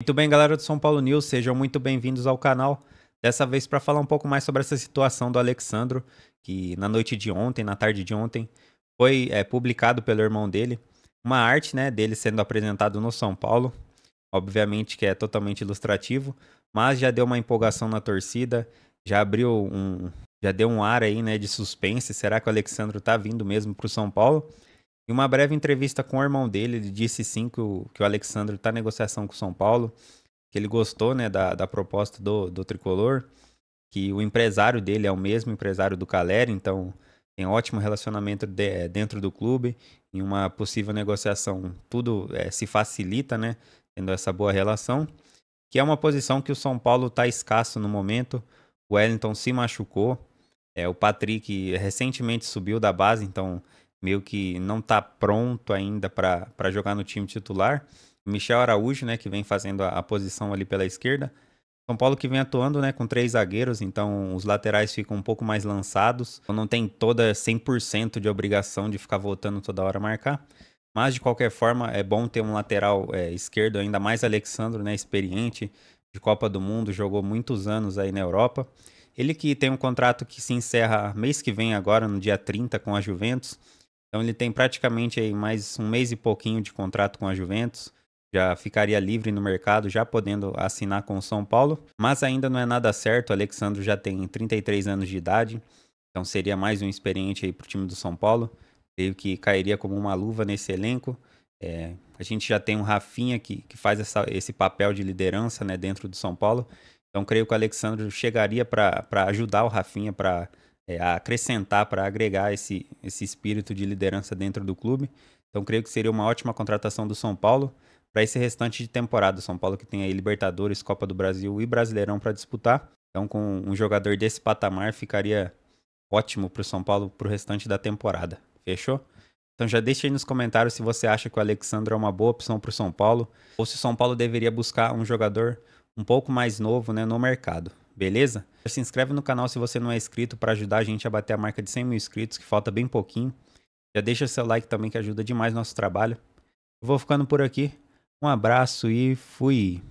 Muito bem, galera do São Paulo News, sejam muito bem-vindos ao canal. Dessa vez para falar um pouco mais sobre essa situação do Alexandro, que na noite de ontem, na tarde de ontem, foi é, publicado pelo irmão dele uma arte, né, dele sendo apresentado no São Paulo. Obviamente que é totalmente ilustrativo, mas já deu uma empolgação na torcida, já abriu um, já deu um ar aí, né, de suspense. Será que o Alexandro tá vindo mesmo para o São Paulo? Em uma breve entrevista com o irmão dele, ele disse sim que o, que o Alexandre está em negociação com o São Paulo, que ele gostou né, da, da proposta do, do tricolor, que o empresário dele é o mesmo empresário do Caleri, então tem ótimo relacionamento de, eh, dentro do clube. Em uma possível negociação, tudo é, se facilita, né? Tendo essa boa relação. Que é uma posição que o São Paulo está escasso no momento. O Wellington se machucou. É, o Patrick recentemente subiu da base, então meio que não está pronto ainda para jogar no time titular. Michel Araújo, né, que vem fazendo a, a, posição ali pela esquerda. São Paulo que vem atuando, né, com três zagueiros, então os laterais ficam um pouco mais lançados. Então não tem toda 100% de obrigação de ficar voltando toda hora marcar. Mas de qualquer forma, é bom ter um lateral é, esquerdo, ainda mais Alexandro, né, experiente de Copa do Mundo, jogou muitos anos aí na Europa. Ele que tem um contrato que se encerra mês que vem agora, no dia 30, com a Juventus então ele tem praticamente aí mais um mês e pouquinho de contrato com a Juventus. Já ficaria livre no mercado, já podendo assinar com o São Paulo. Mas ainda não é nada certo. O Alexandre já tem 33 anos de idade. Então seria mais um experiente aí para o time do São Paulo. Creio que cairia como uma luva nesse elenco. É, a gente já tem um Rafinha que, que faz essa, esse papel de liderança né, dentro do São Paulo. Então creio que o Alexandre chegaria para ajudar o Rafinha para é, acrescentar, para agregar esse, esse espírito de liderança dentro do clube. Então, creio que seria uma ótima contratação do São Paulo para esse restante de temporada. São Paulo que tem aí Libertadores, Copa do Brasil e Brasileirão para disputar. Então, com um jogador desse patamar, ficaria ótimo para o São Paulo para o restante da temporada. Fechou? Então, já deixe aí nos comentários se você acha que o Alexandre é uma boa opção para o São Paulo ou se o São Paulo deveria buscar um jogador um pouco mais novo né, no mercado beleza? Se inscreve no canal se você não é inscrito para ajudar a gente a bater a marca de 100 mil inscritos, que falta bem pouquinho. Já deixa seu like também que ajuda demais nosso trabalho. Eu vou ficando por aqui. Um abraço e fui!